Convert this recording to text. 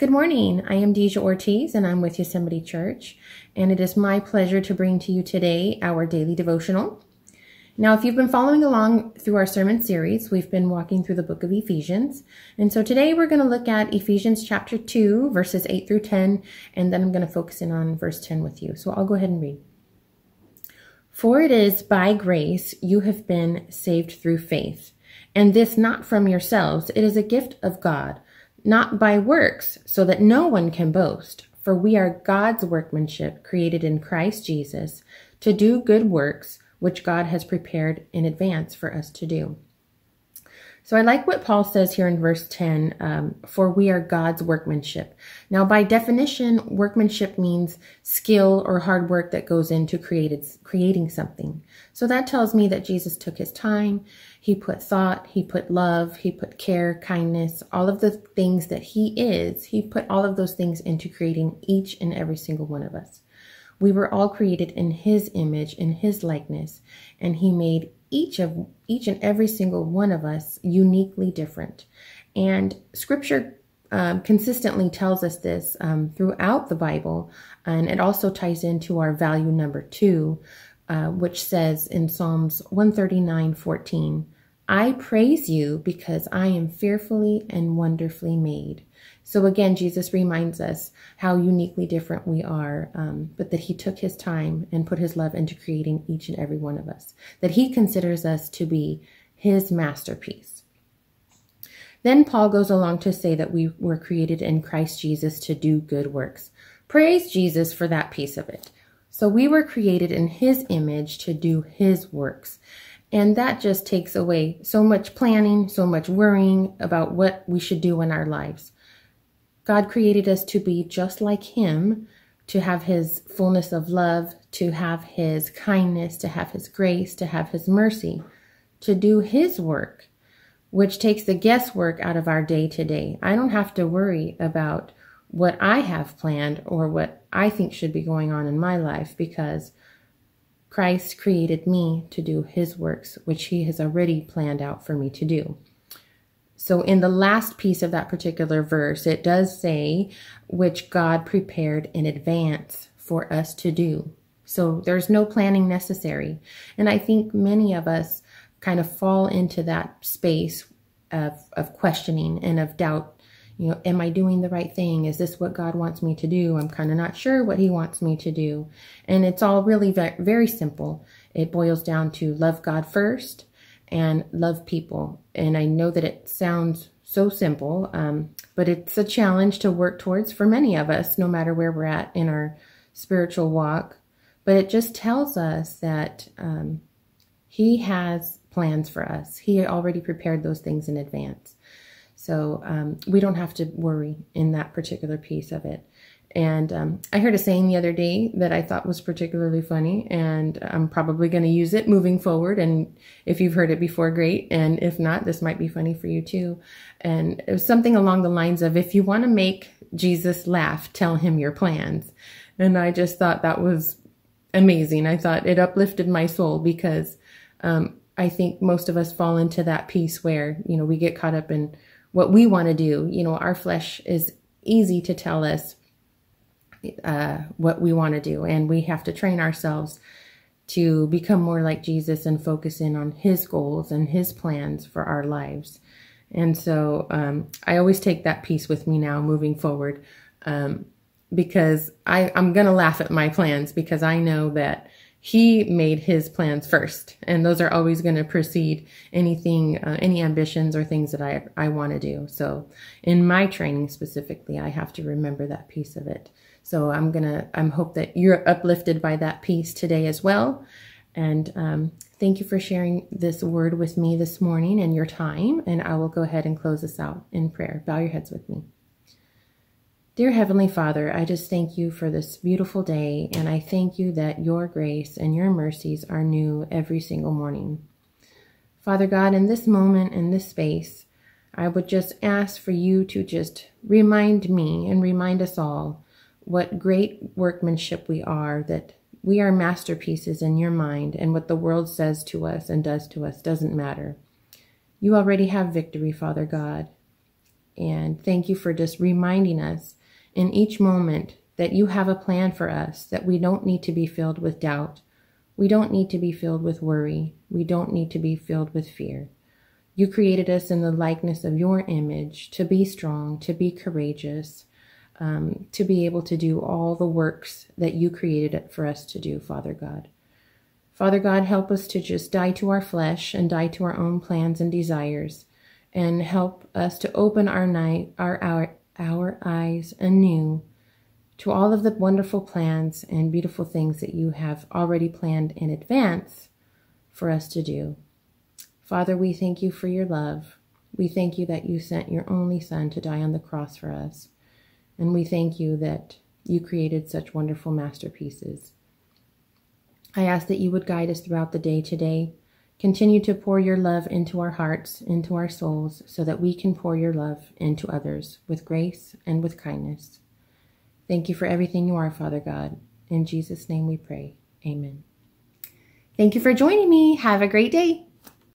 Good morning. I am Deja Ortiz and I'm with Yosemite Church, and it is my pleasure to bring to you today our daily devotional. Now, if you've been following along through our sermon series, we've been walking through the book of Ephesians. And so today we're going to look at Ephesians chapter 2, verses 8 through 10, and then I'm going to focus in on verse 10 with you. So I'll go ahead and read. For it is by grace you have been saved through faith, and this not from yourselves, it is a gift of God not by works, so that no one can boast. For we are God's workmanship, created in Christ Jesus, to do good works, which God has prepared in advance for us to do. So I like what Paul says here in verse 10, um, for we are God's workmanship. Now, by definition, workmanship means skill or hard work that goes into created, creating something. So that tells me that Jesus took his time. He put thought, he put love, he put care, kindness, all of the things that he is. He put all of those things into creating each and every single one of us. We were all created in his image, in his likeness, and he made each of each and every single one of us uniquely different. And scripture um, consistently tells us this um, throughout the Bible, and it also ties into our value number two, uh, which says in Psalms 139 14, I praise you because I am fearfully and wonderfully made. So again, Jesus reminds us how uniquely different we are, um, but that he took his time and put his love into creating each and every one of us, that he considers us to be his masterpiece. Then Paul goes along to say that we were created in Christ Jesus to do good works. Praise Jesus for that piece of it. So we were created in his image to do his works. And that just takes away so much planning, so much worrying about what we should do in our lives. God created us to be just like Him, to have His fullness of love, to have His kindness, to have His grace, to have His mercy, to do His work, which takes the guesswork out of our day to day. I don't have to worry about what I have planned or what I think should be going on in my life because Christ created me to do his works, which he has already planned out for me to do. So, in the last piece of that particular verse, it does say, which God prepared in advance for us to do. So, there's no planning necessary. And I think many of us kind of fall into that space of, of questioning and of doubt you know, am I doing the right thing? Is this what God wants me to do? I'm kind of not sure what He wants me to do. And it's all really ve very simple. It boils down to love God first and love people. And I know that it sounds so simple, um, but it's a challenge to work towards for many of us, no matter where we're at in our spiritual walk. But it just tells us that um, He has plans for us, He already prepared those things in advance. So um, we don't have to worry in that particular piece of it. And um, I heard a saying the other day that I thought was particularly funny, and I'm probably going to use it moving forward. And if you've heard it before, great. And if not, this might be funny for you too. And it was something along the lines of if you want to make Jesus laugh, tell him your plans. And I just thought that was amazing. I thought it uplifted my soul because um, I think most of us fall into that piece where, you know, we get caught up in what we want to do. You know, our flesh is easy to tell us uh, what we want to do, and we have to train ourselves to become more like Jesus and focus in on his goals and his plans for our lives. And so um, I always take that piece with me now moving forward um, because I, I'm going to laugh at my plans because I know that he made his plans first. And those are always going to precede anything, uh, any ambitions or things that I, I want to do. So in my training specifically, I have to remember that piece of it. So I'm going to, I'm hope that you're uplifted by that piece today as well. And um, thank you for sharing this word with me this morning and your time. And I will go ahead and close this out in prayer. Bow your heads with me. Dear Heavenly Father, I just thank you for this beautiful day, and I thank you that your grace and your mercies are new every single morning. Father God, in this moment, in this space, I would just ask for you to just remind me and remind us all what great workmanship we are, that we are masterpieces in your mind, and what the world says to us and does to us doesn't matter. You already have victory, Father God. And thank you for just reminding us in each moment that you have a plan for us, that we don't need to be filled with doubt. We don't need to be filled with worry. We don't need to be filled with fear. You created us in the likeness of your image to be strong, to be courageous, um, to be able to do all the works that you created for us to do, Father God. Father God, help us to just die to our flesh and die to our own plans and desires, and help us to open our night, our, our our eyes anew to all of the wonderful plans and beautiful things that you have already planned in advance for us to do. Father, we thank you for your love. We thank you that you sent your only Son to die on the cross for us. And we thank you that you created such wonderful masterpieces. I ask that you would guide us throughout the day today Continue to pour your love into our hearts, into our souls, so that we can pour your love into others with grace and with kindness. Thank you for everything you are, Father God. In Jesus' name we pray. Amen. Thank you for joining me. Have a great day.